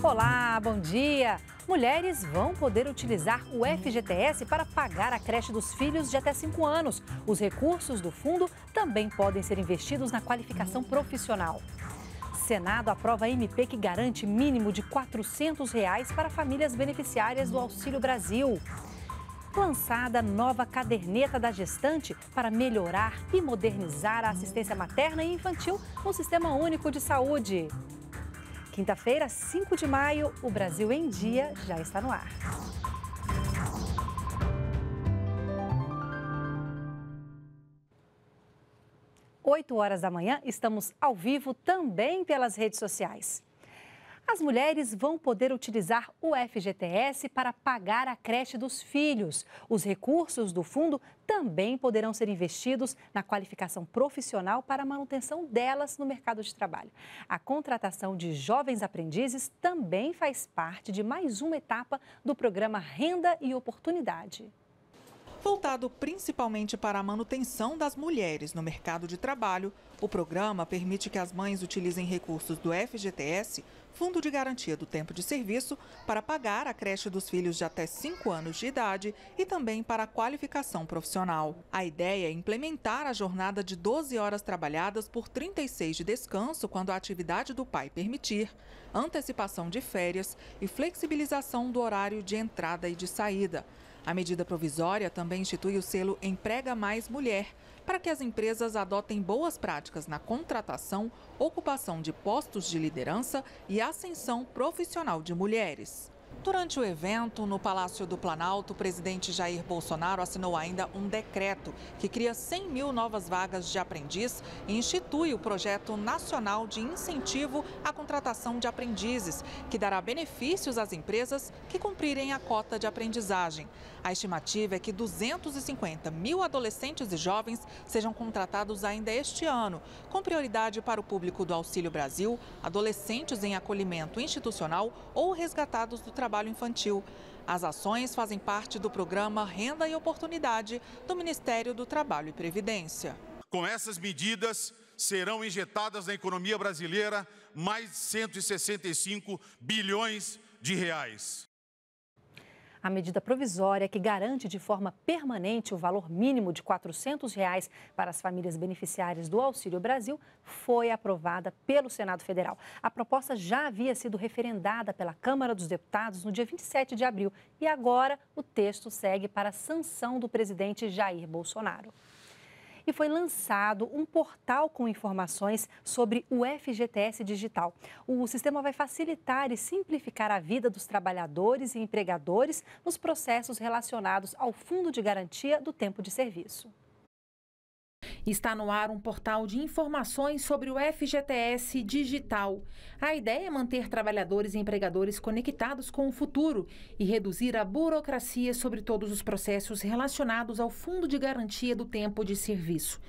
Olá, bom dia! Mulheres vão poder utilizar o FGTS para pagar a creche dos filhos de até 5 anos. Os recursos do fundo também podem ser investidos na qualificação profissional. Senado aprova MP que garante mínimo de R$ 400 reais para famílias beneficiárias do Auxílio Brasil. Lançada nova caderneta da gestante para melhorar e modernizar a assistência materna e infantil no Sistema Único de Saúde. Quinta-feira, 5 de maio, o Brasil em Dia já está no ar. Oito horas da manhã, estamos ao vivo também pelas redes sociais as mulheres vão poder utilizar o FGTS para pagar a creche dos filhos. Os recursos do fundo também poderão ser investidos na qualificação profissional para a manutenção delas no mercado de trabalho. A contratação de jovens aprendizes também faz parte de mais uma etapa do programa Renda e Oportunidade. Voltado principalmente para a manutenção das mulheres no mercado de trabalho, o programa permite que as mães utilizem recursos do FGTS fundo de garantia do tempo de serviço para pagar a creche dos filhos de até 5 anos de idade e também para a qualificação profissional. A ideia é implementar a jornada de 12 horas trabalhadas por 36 de descanso quando a atividade do pai permitir, antecipação de férias e flexibilização do horário de entrada e de saída. A medida provisória também institui o selo Emprega Mais Mulher, para que as empresas adotem boas práticas na contratação, ocupação de postos de liderança e ascensão profissional de mulheres. Durante o evento, no Palácio do Planalto, o presidente Jair Bolsonaro assinou ainda um decreto que cria 100 mil novas vagas de aprendiz e institui o Projeto Nacional de Incentivo à Contratação de Aprendizes, que dará benefícios às empresas que cumprirem a cota de aprendizagem. A estimativa é que 250 mil adolescentes e jovens sejam contratados ainda este ano, com prioridade para o público do Auxílio Brasil, adolescentes em acolhimento institucional ou resgatados do trabalho infantil. As ações fazem parte do programa Renda e Oportunidade do Ministério do Trabalho e Previdência. Com essas medidas, serão injetadas na economia brasileira mais de 165 bilhões de reais. A medida provisória que garante de forma permanente o valor mínimo de R$ 400 reais para as famílias beneficiárias do Auxílio Brasil foi aprovada pelo Senado Federal. A proposta já havia sido referendada pela Câmara dos Deputados no dia 27 de abril e agora o texto segue para a sanção do presidente Jair Bolsonaro e foi lançado um portal com informações sobre o FGTS digital. O sistema vai facilitar e simplificar a vida dos trabalhadores e empregadores nos processos relacionados ao Fundo de Garantia do Tempo de Serviço. Está no ar um portal de informações sobre o FGTS digital. A ideia é manter trabalhadores e empregadores conectados com o futuro e reduzir a burocracia sobre todos os processos relacionados ao Fundo de Garantia do Tempo de Serviço.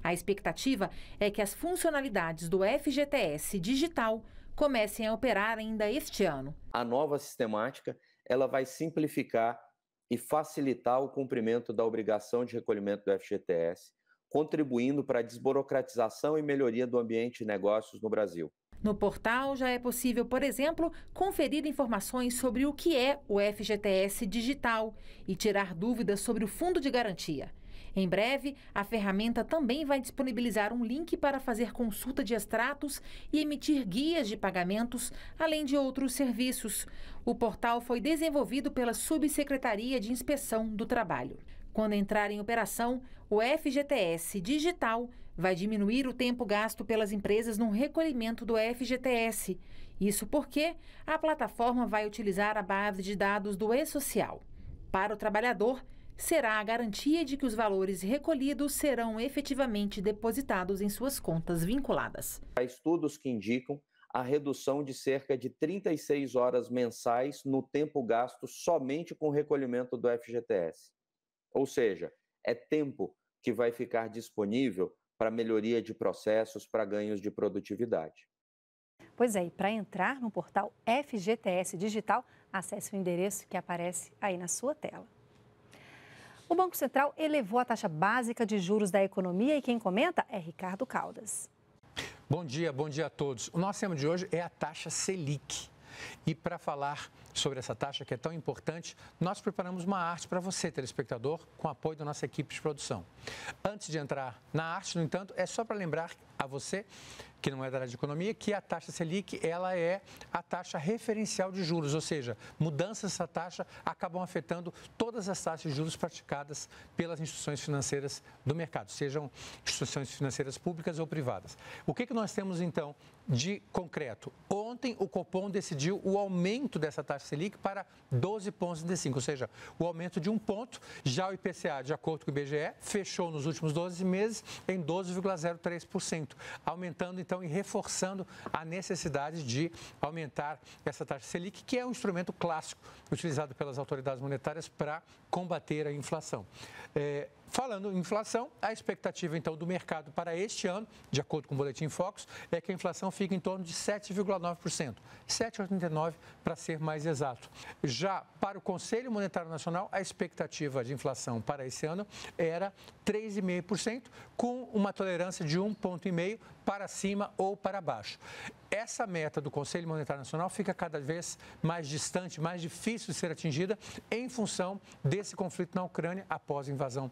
A expectativa é que as funcionalidades do FGTS digital comecem a operar ainda este ano. A nova sistemática ela vai simplificar e facilitar o cumprimento da obrigação de recolhimento do FGTS, contribuindo para a desburocratização e melhoria do ambiente de negócios no Brasil. No portal já é possível, por exemplo, conferir informações sobre o que é o FGTS digital e tirar dúvidas sobre o fundo de garantia. Em breve, a ferramenta também vai disponibilizar um link para fazer consulta de extratos e emitir guias de pagamentos, além de outros serviços. O portal foi desenvolvido pela Subsecretaria de Inspeção do Trabalho. Quando entrar em operação, o FGTS digital vai diminuir o tempo gasto pelas empresas no recolhimento do FGTS. Isso porque a plataforma vai utilizar a base de dados do E-Social. Para o trabalhador, será a garantia de que os valores recolhidos serão efetivamente depositados em suas contas vinculadas. Há estudos que indicam a redução de cerca de 36 horas mensais no tempo gasto somente com o recolhimento do FGTS. Ou seja, é tempo que vai ficar disponível para melhoria de processos, para ganhos de produtividade. Pois é, e para entrar no portal FGTS Digital, acesse o endereço que aparece aí na sua tela. O Banco Central elevou a taxa básica de juros da economia e quem comenta é Ricardo Caldas. Bom dia, bom dia a todos. O nosso tema de hoje é a taxa Selic. E para falar sobre essa taxa que é tão importante, nós preparamos uma arte para você, telespectador, com apoio da nossa equipe de produção. Antes de entrar na arte, no entanto, é só para lembrar a você, que não é da área de economia, que a taxa Selic, ela é a taxa referencial de juros, ou seja, mudanças dessa taxa acabam afetando todas as taxas de juros praticadas pelas instituições financeiras do mercado, sejam instituições financeiras públicas ou privadas. O que, que nós temos, então, de concreto? Ontem, o Copom decidiu o aumento dessa taxa Selic para 12 pontos ou seja, o aumento de um ponto. Já o IPCA, de acordo com o IBGE, fechou nos últimos 12 meses em 12,03%, aumentando então e reforçando a necessidade de aumentar essa taxa Selic, que é um instrumento clássico utilizado pelas autoridades monetárias para combater a inflação. É, Falando em inflação, a expectativa então do mercado para este ano, de acordo com o boletim Focus, é que a inflação fique em torno de 7,9%, 7,89 para ser mais exato. Já para o Conselho Monetário Nacional, a expectativa de inflação para esse ano era 3,5%, com uma tolerância de 1,5 para cima ou para baixo essa meta do Conselho Monetário Nacional fica cada vez mais distante, mais difícil de ser atingida em função desse conflito na Ucrânia após a invasão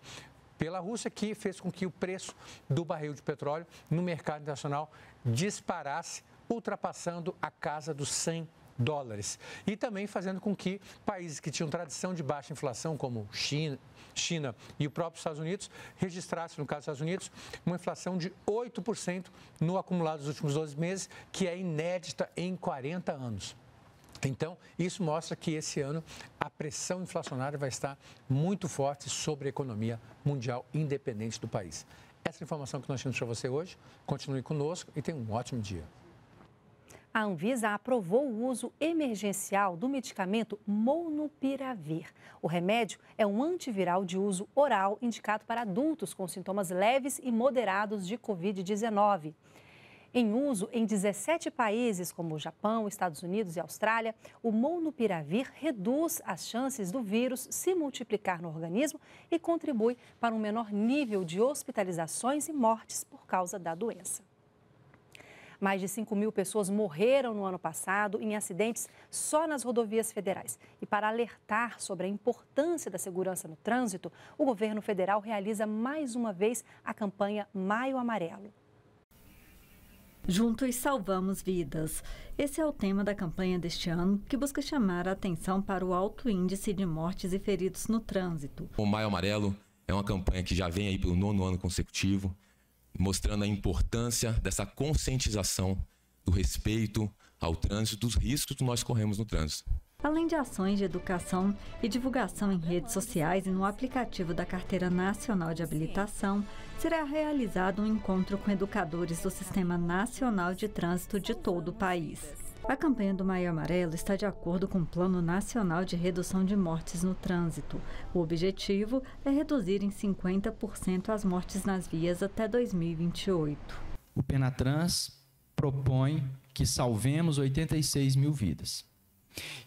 pela Rússia, que fez com que o preço do barril de petróleo no mercado internacional disparasse, ultrapassando a casa dos 100 dólares. E também fazendo com que países que tinham tradição de baixa inflação, como China, China e o próprio Estados Unidos, registrassem, no caso dos Estados Unidos, uma inflação de 8% no acumulado dos últimos 12 meses, que é inédita em 40 anos. Então, isso mostra que esse ano a pressão inflacionária vai estar muito forte sobre a economia mundial, independente do país. Essa é informação que nós temos para você hoje. Continue conosco e tenha um ótimo dia a Anvisa aprovou o uso emergencial do medicamento Monupiravir. O remédio é um antiviral de uso oral indicado para adultos com sintomas leves e moderados de Covid-19. Em uso em 17 países como Japão, Estados Unidos e Austrália, o Monupiravir reduz as chances do vírus se multiplicar no organismo e contribui para um menor nível de hospitalizações e mortes por causa da doença. Mais de 5 mil pessoas morreram no ano passado em acidentes só nas rodovias federais. E para alertar sobre a importância da segurança no trânsito, o governo federal realiza mais uma vez a campanha Maio Amarelo. Juntos salvamos vidas. Esse é o tema da campanha deste ano, que busca chamar a atenção para o alto índice de mortes e feridos no trânsito. O Maio Amarelo é uma campanha que já vem aí pelo nono ano consecutivo mostrando a importância dessa conscientização do respeito ao trânsito, dos riscos que nós corremos no trânsito. Além de ações de educação e divulgação em redes sociais e no aplicativo da Carteira Nacional de Habilitação, será realizado um encontro com educadores do Sistema Nacional de Trânsito de todo o país. A campanha do Maio Amarelo está de acordo com o Plano Nacional de Redução de Mortes no Trânsito. O objetivo é reduzir em 50% as mortes nas vias até 2028. O Penatrans propõe que salvemos 86 mil vidas.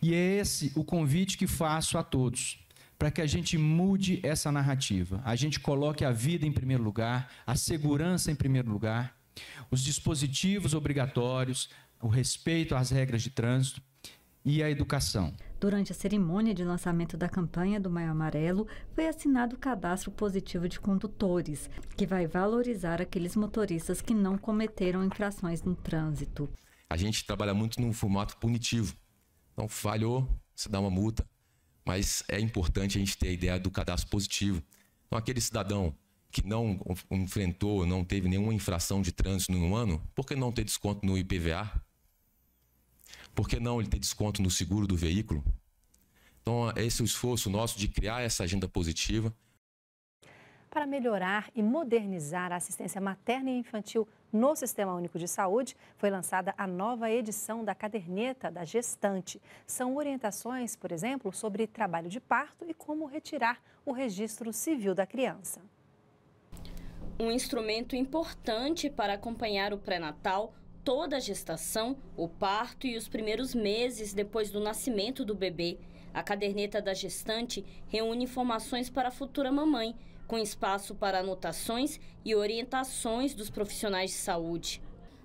E é esse o convite que faço a todos para que a gente mude essa narrativa. A gente coloque a vida em primeiro lugar, a segurança em primeiro lugar, os dispositivos obrigatórios, o respeito às regras de trânsito e a educação. Durante a cerimônia de lançamento da campanha do Maio Amarelo, foi assinado o cadastro positivo de condutores, que vai valorizar aqueles motoristas que não cometeram infrações no trânsito. A gente trabalha muito num formato punitivo. Então, falhou, você dá uma multa, mas é importante a gente ter a ideia do cadastro positivo. Então, aquele cidadão que não enfrentou, não teve nenhuma infração de trânsito no ano, por que não ter desconto no IPVA? Por que não ele ter desconto no seguro do veículo? Então, é esse é o esforço nosso de criar essa agenda positiva. Para melhorar e modernizar a assistência materna e infantil no Sistema Único de Saúde, foi lançada a nova edição da caderneta da gestante. São orientações, por exemplo, sobre trabalho de parto e como retirar o registro civil da criança. Um instrumento importante para acompanhar o pré-natal, toda a gestação, o parto e os primeiros meses depois do nascimento do bebê. A caderneta da gestante reúne informações para a futura mamãe, com espaço para anotações e orientações dos profissionais de saúde.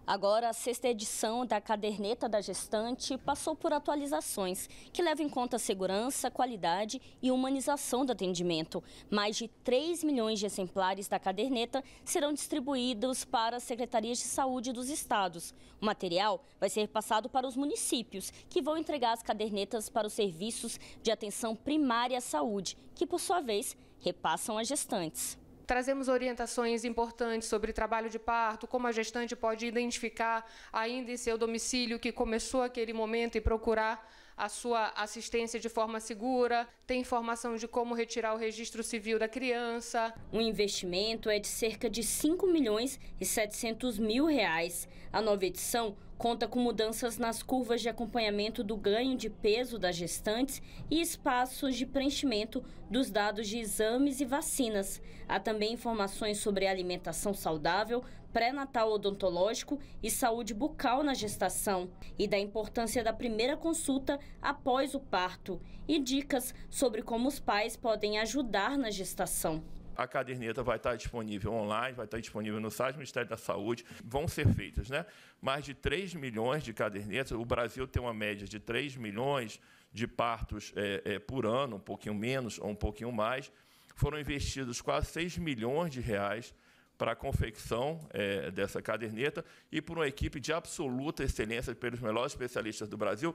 Agora, a sexta edição da Caderneta da Gestante passou por atualizações que levam em conta a segurança, qualidade e humanização do atendimento. Mais de 3 milhões de exemplares da caderneta serão distribuídos para as secretarias de saúde dos estados. O material vai ser passado para os municípios, que vão entregar as cadernetas para os serviços de atenção primária à saúde, que, por sua vez, repassam às gestantes. Trazemos orientações importantes sobre trabalho de parto, como a gestante pode identificar ainda em seu domicílio que começou aquele momento e procurar a sua assistência de forma segura, tem informação de como retirar o registro civil da criança. O investimento é de cerca de 5 milhões e 700 mil reais. A nova edição Conta com mudanças nas curvas de acompanhamento do ganho de peso das gestantes e espaços de preenchimento dos dados de exames e vacinas. Há também informações sobre alimentação saudável, pré-natal odontológico e saúde bucal na gestação, e da importância da primeira consulta após o parto, e dicas sobre como os pais podem ajudar na gestação. A caderneta vai estar disponível online, vai estar disponível no site do Ministério da Saúde, vão ser feitas, né? Mais de 3 milhões de cadernetas, o Brasil tem uma média de 3 milhões de partos é, é, por ano, um pouquinho menos ou um pouquinho mais. Foram investidos quase 6 milhões de reais para a confecção é, dessa caderneta e por uma equipe de absoluta excelência pelos melhores especialistas do Brasil,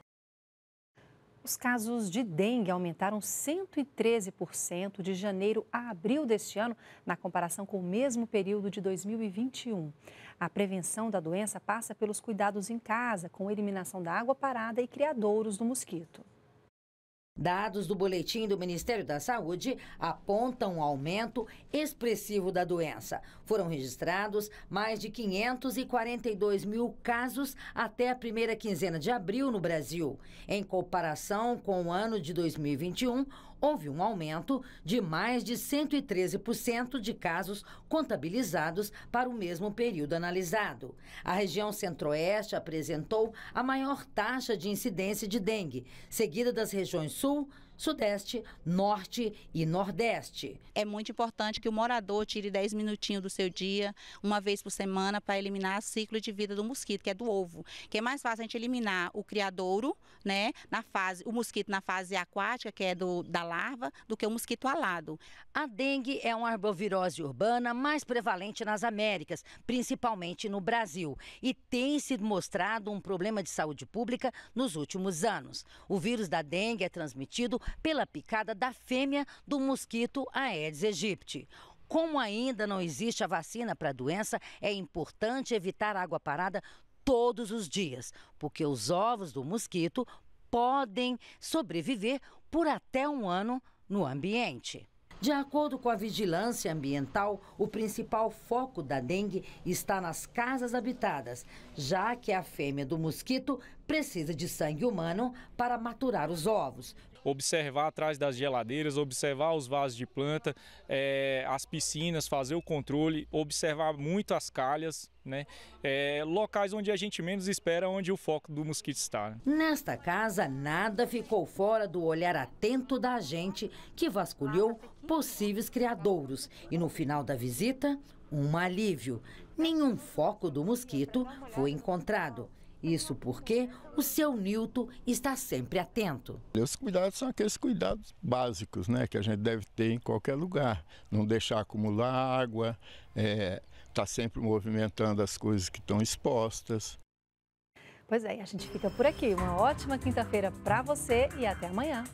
os casos de dengue aumentaram 113% de janeiro a abril deste ano, na comparação com o mesmo período de 2021. A prevenção da doença passa pelos cuidados em casa, com eliminação da água parada e criadouros do mosquito. Dados do boletim do Ministério da Saúde apontam um aumento expressivo da doença. Foram registrados mais de 542 mil casos até a primeira quinzena de abril no Brasil. Em comparação com o ano de 2021, houve um aumento de mais de 113% de casos contabilizados para o mesmo período analisado. A região centro-oeste apresentou a maior taxa de incidência de dengue, seguida das regiões sul, Sudeste, Norte e Nordeste. É muito importante que o morador tire 10 minutinhos do seu dia, uma vez por semana, para eliminar o ciclo de vida do mosquito, que é do ovo. Que é mais fácil a gente eliminar o criadouro, né, na fase, o mosquito na fase aquática, que é do, da larva, do que o mosquito alado. A dengue é uma arbovirose urbana mais prevalente nas Américas, principalmente no Brasil, e tem sido mostrado um problema de saúde pública nos últimos anos. O vírus da dengue é transmitido pela picada da fêmea do mosquito Aedes aegypti. Como ainda não existe a vacina para a doença, é importante evitar água parada todos os dias, porque os ovos do mosquito podem sobreviver por até um ano no ambiente. De acordo com a vigilância ambiental, o principal foco da dengue está nas casas habitadas, já que a fêmea do mosquito precisa de sangue humano para maturar os ovos. Observar atrás das geladeiras, observar os vasos de planta, é, as piscinas, fazer o controle, observar muito as calhas, né? É, locais onde a gente menos espera, onde o foco do mosquito está. Né? Nesta casa, nada ficou fora do olhar atento da gente que vasculhou possíveis criadouros. E no final da visita, um alívio. Nenhum foco do mosquito foi encontrado. Isso porque o seu Nilton está sempre atento. Os cuidados são aqueles cuidados básicos né, que a gente deve ter em qualquer lugar. Não deixar acumular água, é, tá sempre movimentando as coisas que estão expostas. Pois é, a gente fica por aqui. Uma ótima quinta-feira para você e até amanhã.